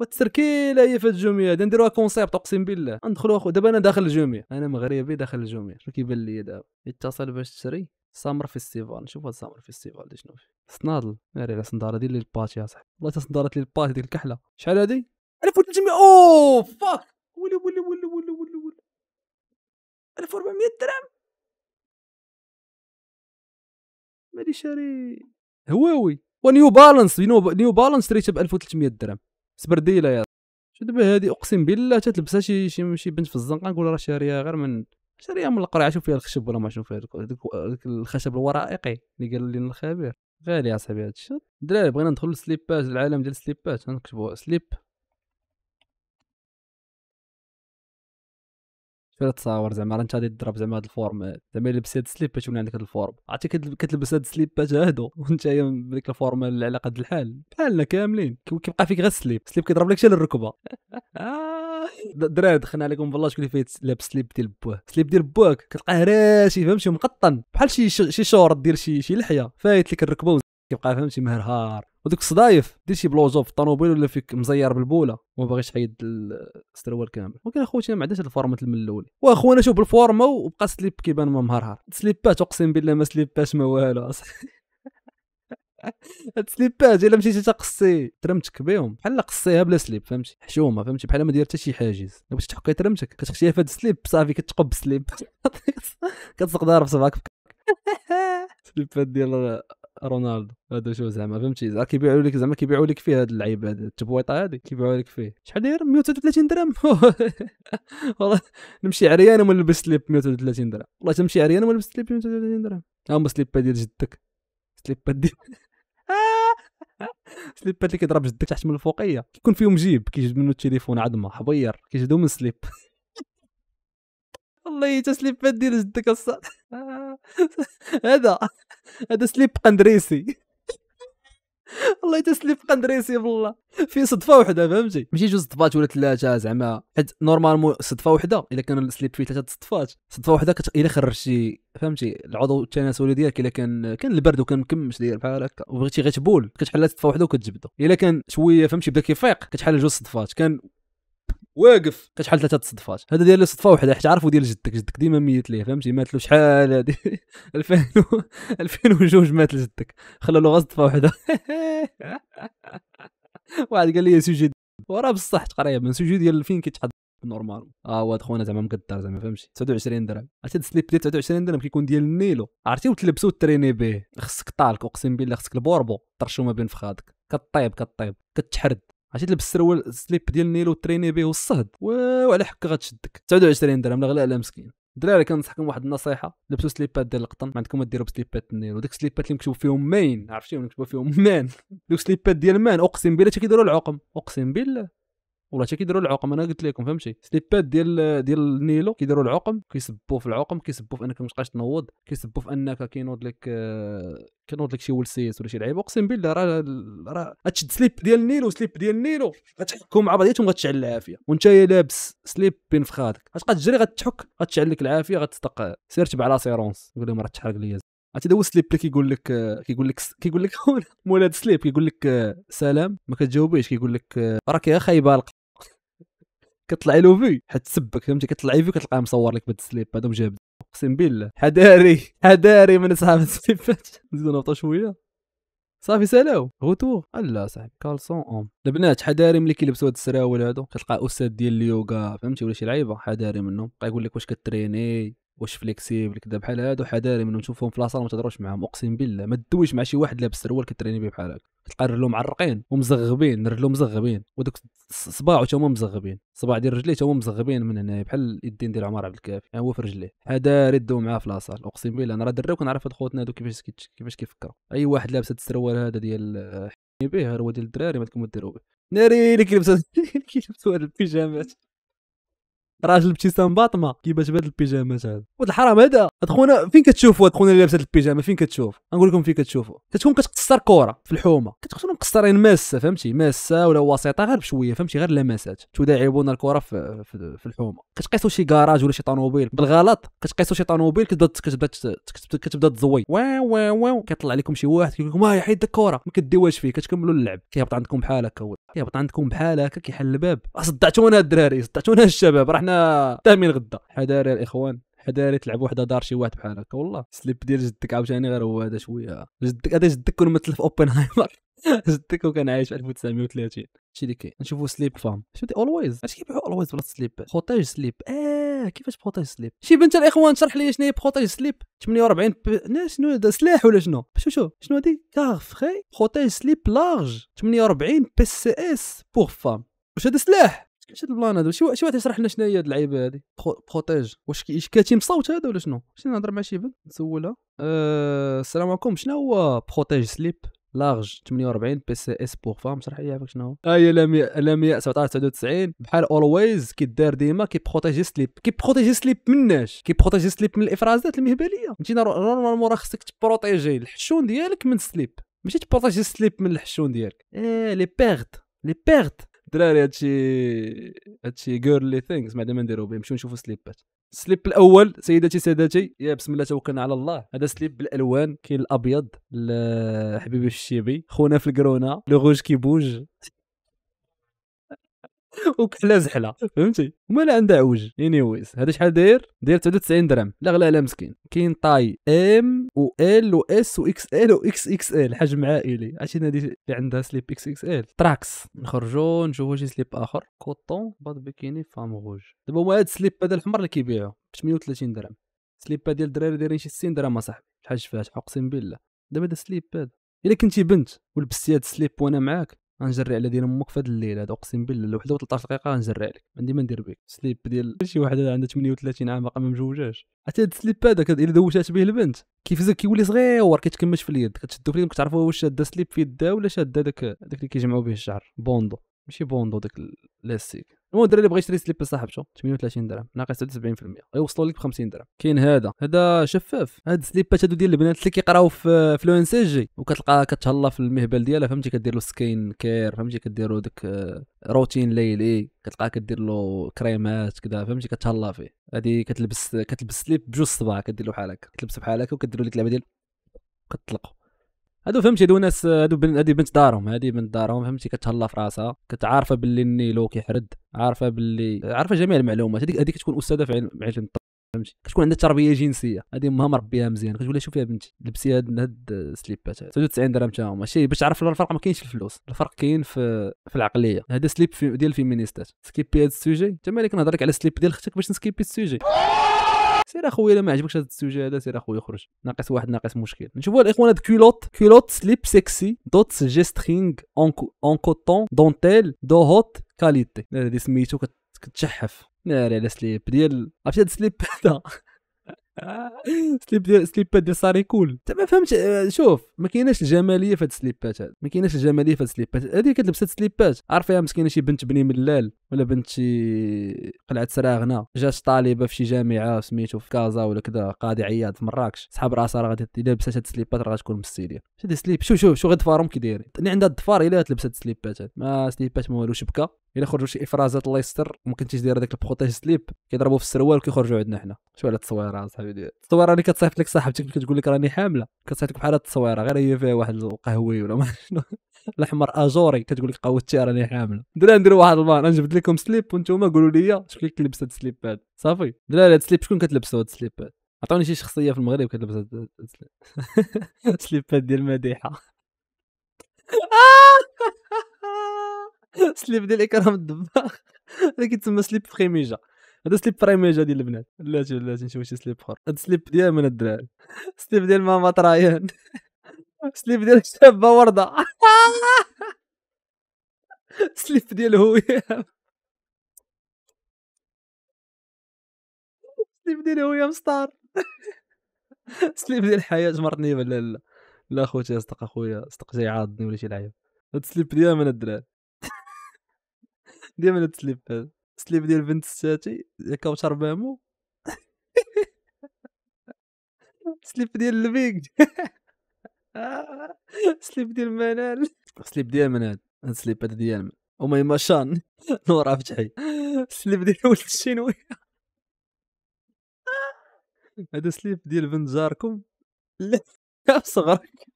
والتركيله هي في الجمعيه هادي نديروها كونسيبت اقسم بالله ندخل اخو دابا انا داخل الجمعيه انا مغربي داخل الجمعيه شنو كيبان لي دابا اتصل باش تشري سامر فيستيفال نشوف هاد سامر فيستيفال شنو فيه صنادل ناري على صنداره ديال الباتي يا صاحبي والله صندارات لي الباتي ديال الكحله شحال هادي 1300 اوه فاك ولي ولي ولي ولي ولي ولي 1400 درهم مالي شاري هواوي ونيو بالانس نيو بالانس شريتها ب 1300 درهم سبرديله يا شو دابا هادي اقسم بالله تتلبسها شي شي, شي بنت في الزنقه نقول راه شاريها غير من شاريها من القريعه شوف فيها الخشب ولا ما شوف فيها الخشب الورائقي اللي قال لنا الخبير غالي اصاحبي الشيء الدراري بغينا ندخل للسليبات العالم ديال السليبات نكتبوا سليب شو تصاور زعما راه انت غادي تضرب زعما هاد الفورم زعما لبس هاد السليب باش تولي عندك هاد الفورم عرفتي كتلبس هاد السليب هادو وانت بديك الفورم على قد الحال بحالنا كاملين كيبقى فيك غير السليب السليب كيضرب لك حتى للركبه دراري دخلنا عليكم بالله شكون اللي فايت لابس سليب ديال بوه سليب ديال بوك كتلقاه راسي فهمتي مقطن بحال شي شي شورت ديال شي شي لحيه فايت لك الركبه كيبقى فهمتي مهرهار ودوك الصدايف دير شي بلوزو في الطوموبيل ولا فيك مزير بالبوله وما باغيش تحيد السروال كامل ولكن اخوتي ما عندهاش الفورمات من الاول واخوانا شوف بالفورما وبقى سليب كيبان ما مهرهار سليبات اقسم بالله ما سليبات ما والو هاد السليبات الا مشيتي تقصي ترمتك بهم بحال قصيها بلا سليب فهمتي حشومه فهمتي بحال ما داير حتى شي حاجز باش بغيتي تحكي ترمتك كتخشيها في هاد السليب صافي كتقب السليب كتسقدها ضارب صبعك سليبات ديال رونالدو هذا شو زعما فهمتي زعما كيبيعوا لك زعما كيبيعوا لك فيه هذا اللعيب هذا التبويطه هذه كيبيعوا لك فيه شحال داير 133 درهم والله نمشي عريان وما نلبس سليب 133 درهم والله تمشي عريان وما نلبس سليب 133 درهم ها هما سليبا ديال جدك سليبا ديال سليبات اللي كيضرب جدك تحت من الفوقيه كيكون فيهم جيب كيجبد منه التليفون عظمه حبير كيجدو من سليب والله حتى سليبات ديال جدك هذا هذا سليب قندريسي والله سليب قندريسي بالله في صدفه وحده فهمتي ماشي جوج صدفات ولا ثلاثه زعما حيت نورمالمون صدفه وحده الا كان السليب فيه ثلاثه صدفات صدفه وحده كت... الا خرجتي فهمتي العضو التناسلي ديالك الا كان كان البرد وكان مكمش داير بحال هكا وبغيتي غير تبول كتحل صدفه وحده وكتجبدو الا كان شويه فهمتي بدا كيفيق كتحل جوج صدفات كان واقف كتشحال ثلاثه الصدفات هذا ديال الصدفه وحده حيت عارفو ديال جدك جدك ديما ميت ليه فهمتي مات له شحال هادي 2000 2002 مات لجدك خلى له غير صدفه وحده واحد قال لي سوجي وراه بصح تقريبا سوجي ديال فين كيتحط نورمال اه واد خونا زعما مقدر زعما فهمتي 29 درهم عرفتي السليب ديال 29 درهم كيكون ديال النيلو عرفتي وتلبسو وتريني به خصك طالك اقسم بالله خصك البوربو ترشو ما بين فخادك كطيب كطيب كتحرد عرفتي تلبس السروال السليب ديال النيلو تريني به والصهد وعلى حكا غتشدك 29 درهم لا غلا لا مسكين الدراري كنصحكم واحد النصيحه لبسوا سليبات ديال القطن ما عندكم ما ديروا بسليبات النيلو ديك السليبات اللي مكتوب فيهم مين عرفتيهم مكتوب فيهم مان دوك السليبات ديال مان اقسم بالله تا كيديروا العقم اقسم بالله والله حتى كيديروا العقم انا قلت لكم فهمتي سليبات ديال ديال النيلو كيديروا العقم كيسبوا في العقم كيسبوا في انك ما تبقاش تنوض كيسبوا في انك كينوض لك آه، كينوض لك شي ولسيس ولا شي لعيبه اقسم بالله راه راه تشد سليب ديال النيلو سليب ديال النيلو غتحكم مع بعضياتهم غتشعل العافيه وانت لابس سليب بين فخادك غتبقى تجري غتحك غتشعل لك العافيه غتصدق سير تبع لاسيرونس سيرونس قول لهم راه تحرق ليا عرفتي دابا سليب اللي كيقول لك كيقول لك كيقول لك مول سليب كيقول لك سلام ما كتجاوبيش كيقول لك راك يا خايبه القى كطلعي له في حيت تسبك فهمتي كطلعي في كتلقاه مصور لك بهذا السليب هذا مجاب اقسم بالله حذاري حذاري من اصحاب السليب نزيدو نهبطو شويه صافي سالاو غوتو لا صاحبي كالسون اون البنات حذاري ملي كيلبسوا هاد السراول هادو كتلقى استاذ ديال اليوغا فهمتي ولا شي لعيبه حذاري منهم يقول لك واش كتريني واش فليكسيبل كذا بحال هادو حذاري منهم تشوفهم في لاصال ما تهضروش معاهم اقسم بالله ما تدويش مع شي واحد لابس سروال كتريني به بحال هكا كتلقى الرلو معرقين ومزغبين رجلو مزغبين ودوك صباعو تا هما مزغبين صباع ديال رجليه تا هما مزغبين من هنا بحال اليدين ديال عمر عبد الكافي يعني هو في رجليه حذاري دو معاه في لاصال اقسم بالله انا راه دري وكنعرف هاد خوتنا هادو كيفاش كيفاش كيفكروا اي واحد لابس هاد السروال هذا ديال به هو ديال الدراري ما تكون ديروا به ناري اللي كيلبسوا اللي كيلبسوا هاد البيجامات راجل ابتسام باطمه كيفاش بهاد البيجامات هذا ود الحرام هذا خونا فين كتشوفوا هاد خونا لابس هاد البيجامه فين كتشوف نقول لكم فين كتشوفو كتكون كتقصر كره في الحومه كتكونوا مقصرين ماسه فهمتي ماسه ولا وسيطه غير بشويه فهمتي غير لمسات تداعبون الكره في, في, في الحومه كتقيسوا شي كراج ولا شي طوموبيل بالغلط كتقيسوا شي طوموبيل كتبدا كتبدا كتبدا تزوي واو واو واو كيطلع لكم شي واحد كيقول لكم ها آه، حيد الكره ما كديوهاش فيه كتكملوا اللعب كيهبط عندكم بحال هكا كيهبط عندكم بحال هكا كيحل الباب صدعتونا الدراري صدعتونا الشباب راه حنا تامين غدا حذاري الاخوان حذاري تلعب وحده دار شي واحد بحال هكا والله سليب ديال جدك عاوتاني غير هو هذا شويه جدك هذا جدك كون مثل في اوبنهايمر جدك وكان عايش في 1930 هادشي اللي كاين نشوفوا سليب فام شفتي اولويز اش كيبيعوا اولويز بلا سليب بروتيج سليب اه كيفاش بروتيج سليب شي بنت الاخوان شرح لي شنو هي بروتيج سليب 48 ب... شنو هذا سلاح ولا شنو شو شو شنو هادي كار فخي بروتيج سليب لارج 48 بي سي اس بور فام واش هذا سلاح اش هاد البلان هذا شي واحد يشرح لنا شنو هي هاد اللعيبه هادي بروتيج واش كاتم صوت هذا ولا شنو شي نهضر مع شي بنت نسولها أه... السلام عليكم شنو هو بروتيج سليب لارج 48 بي سي اس بور فام شرح لي عافاك شنو هو اه هي لامية 17 99 بحال اولويز كيدار ديما بروتيجي سليب بروتيجي سليب مناش بروتيجي سليب من الافرازات المهبليه انت نورمالمون راه خصك تبروتيجي الحشون ديالك من السليب ماشي تبروتيجي سليب من الحشون ديالك ايه لي بيرت لي بيرت الدراري هادشي هادشي جيرلي ثينكس ما عندنا ما نديرو بهم نمشيو نشوفو سليبات السليب الاول سيداتي سادتي يا بسم الله توكلنا على الله هذا سليب بالالوان كاين الابيض حبيبي الشيبي خونا في الكرونه لو غوج كيبوج وكحله زحله فهمتي وما لا عندها عوج اني ويز هذا شحال داير داير 99 درهم لا غلا لا مسكين كاين طاي ام و ال و اس و اكس ال و اكس اكس ال حجم عائلي عرفتي هذه اللي عندها سليب اكس اكس ال تراكس نخرجوا نشوفوا شي سليب اخر كوطون باد بيكيني فام غوج دابا هو هذا السليب هذا الاحمر اللي كيبيعوا ب 38 درهم سليب ديال الدراري دايرين شي 60 درهم اصاحبي شحال شفات اقسم بالله دابا هذا سليب هذا الا كنتي بنت ولبستي هاد السليب وانا معاك غنجري على ديال امك هاد الليل هذا اقسم بالله لوحده و 13 دقيقه غنجري عليك عندي ما ندير بك سليب ديال شي واحد عندها 38 عام باقا ما مزوجاش حتى هاد السليب هذاك الا دوشات به البنت كيفزك كيولي صغير كيتكمش في اليد كتشدو في اليد كتعرفوا واش شاده سليب في يدها ولا شاده داك داك اللي كيجمعوا به الشعر بوندو ماشي بوندو داك لاستيك المهم الدراري اللي بغى يشري سليب صاحبته 38 درهم ناقص 79% غيوصلوا لك ب 50 درهم كاين هذا هذا شفاف هاد السليبات هادو ديال البنات اللي كيقراو في في لو ان سي جي وكتلقاها كتهلا في المهبل ديالها فهمتي كدير له سكين كير فهمتي كدير له داك آه، روتين ليلي كتلقاها كدير له كريمات كذا فهمتي كتهلا فيه هادي كتلبس كتلبس سليب بجوج صباع كدير له بحال هكا كتلبس بحال هكا وكدير له ديك اللعبه ديال كتطلقو هادو فهمتي هادو ناس هادو بن... هادي بنت دارهم هادي بنت دارهم فهمتي كتهلا في راسها كتعارفه باللي النيلو كيحرد عارفه باللي عارفه جميع المعلومات هذيك هذيك كتكون استاذه في علم علم فهمتي كتكون عندها تربيه جنسيه هادي امها مربيها مزيان كتقول لها شوفي يا بنتي لبسي هاد هاد سليبات 99 درهم تا هما شي باش تعرف الفرق ما كاينش الفلوس الفرق كاين في في العقليه هذا سليب ديال الفيمينيستات سكيبي هاد السوجي انت مالك نهضر لك على سليب ديال اختك باش نسكيبي السوجي سير اخويا الا ما عجبكش هذا السوجي هذا سير اخويا خرج ناقص واحد ناقص مشكل نشوفوا الاخوان هاد كيلوت كولوت سليب سكسي دوت جيسترينغ اون كوتون دونتيل دو هوت كاليتي هذه سميتو كتشحف ناري على سليب ديال عرفتي هاد سليب هذا سليب ديال سليب ديال ساري كول انت ما فهمتش آه، شوف ما كايناش الجماليه في هاد السليبات هاد ما كايناش الجماليه في هاد السليبات هادي كتلبس هاد السليبات عارف فيها مسكينه شي بنت بني ملال ولا بنت شي قلعه سراغنا جات طالبه في شي جامعه سميتو في كازا ولا كذا قاضي عياد في مراكش سحب راسها راه غادي لابسه هاد السليبات راه غتكون مستيليه شدي سليب شوف شوف شوف غير كي دايرين اللي عندها الدفار الا تلبسات سليبات ما سليبات ما والو شبكه الا خرجوا شي افرازات الله يستر ما كنتيش داير داك البروتيج سليب كيضربوا في السروال وكيخرجوا عندنا حنا شو على التصويره اصاحبي التصويره اللي كتصيفط لك صاحبتك كتقول لك راني حامله كتصيفط لك بحال التصويره غير هي فيها واحد القهوي ولا ما شنو الاحمر ازوري كتقول لك قوتي راني حامله درا ندير واحد البان جبت لكم سليب وانتم قولوا لي شكون كيلبس هاد السليب هذا صافي دراري هاد السليب شكون كتلبسوا هاد السليب هاد عطوني شي شخصيه في المغرب كتلبس هاد السليب ديال مديحه سليب ديال اكرام الدباغ هذا كيتسمى سليب فريميجا هذا سليب فريميجا ديال البنات لا لا نشوف شي سليب اخر هذا سليب ديال من الدراري سليب ديال ماما طرايان سليب ديال الشابة ورده سليب ديال هوية سليب ديال هوية مستار سليب ديال الحياه جمرتني ولا لا لا خوتي اصدق اخويا صدق جاي عاضني ولا شي لعيب هاد السليب ديال من الدراري ديما هاد السليب هذا السليب ديال بنت ستاتي كاوتشر بامو السليب ديال البيك سليب ديال منال سليب ديال منال هاد هذا ديال وما شان نور فتحي سليب ديال ولد الشينوي هذا سليب ديال بنت جاركم لا صغرك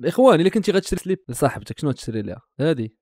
الاخوان الا كنتي غتشري سليب لصاحبتك شنو تشري لها هادي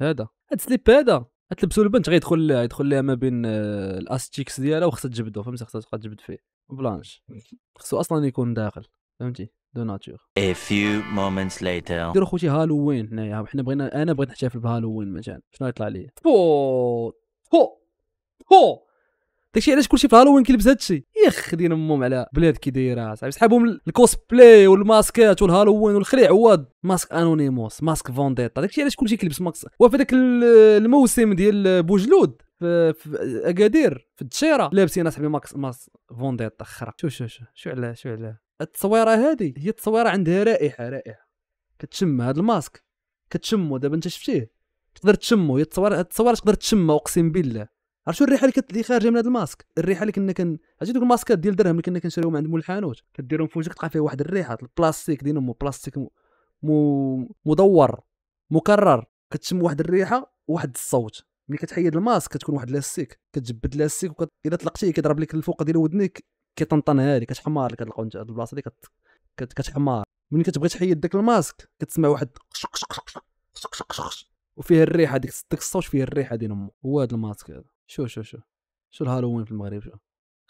هذا هاد سليب هذا تلبسوا البنت غيدخل يدخل ليها ما بين آه، الاستيكس ديالها وخصها تجبدو فهمتي خصها تبقى تجبد فيه بلانش خصو اصلا يكون داخل فهمتي دو ناتور ا فيو مومنتس ليتر دير خوتي هالوين هنايا حنا بغينا انا بغيت نحتفل بهالوين مثلا شنو يطلع لي بو هو هو داكشي علاش كلشي في هالوين كيلبس هادشي يخ دين امهم على بلاد كي دايره صاحبي سحابهم الكوسبلاي والماسكات والهالوين والخريع عواد ماسك انونيموس ماسك فونديتا داكشي علاش كلشي كيلبس ماسك وفي داك الموسم ديال بوجلود في, في اكادير في الدشيره لابسين اصاحبي ماكس ماس فونديتا خرا شو شو شو شو علاه شو علاه التصويره هذه هي التصويره عندها رائحه رائحه كتشم هذا الماسك كتشمو دابا انت شفتيه تقدر تشمو هي التصويره التصويره تقدر تشمها اقسم بالله عرفت شو الريحه اللي كت... اللي خارجه من هذا الماسك الريحه اللي كنا كن عرفتي دوك الماسكات ديال الدرهم اللي كنا كنشريوهم عند مول الحانوت كديرهم في وجهك تلقى فيه واحد الريحه البلاستيك مو بلاستيك مو مدور مكرر كتشم واحد الريحه وواحد الصوت ملي كتحيد الماسك كتكون واحد لاستيك كتجبد لاستيك وكت... الا طلقتيه كيضرب لك الفوق ديال ودنيك كيطنطن هادي كتحمر لك كتلقى انت هاد البلاصه اللي كت... كت... كتحمر ملي كتبغي تحيد داك الماسك كتسمع واحد وفيه الريحه ديك الصوت فيه الريحه ديال هو هذا الماسك هذا شو شو شو شو الهالوين في المغرب شو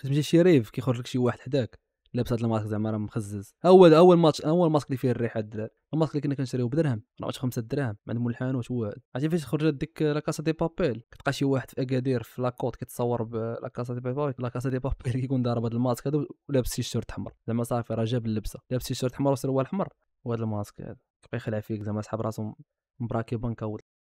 كتمشي شي ريف كيخرج لك شي واحد حداك لابس هاد الماسك زعما راه مخزز اول اول ماتش اول ماسك اللي فيه الريحه الدراري الماسك اللي كنا كنشريوه بدرهم راه خمسة دراهم عند مول الحانوت هو عرفتي فاش خرجت ديك لاكاسا دي بابيل كتلقى شي واحد في اكادير في لاكوت كيتصور بلاكاسا دي بابيل لاكاسا دي بابيل كيكون ضارب هاد الماسك هذا ولابس شي شورت حمر زعما صافي راه جاب اللبسه لابس شي شورت حمر وسروال حمر وهاد الماسك هذا كيبقى يخلع فيك زعما سحب راسهم مبراكي بنكاول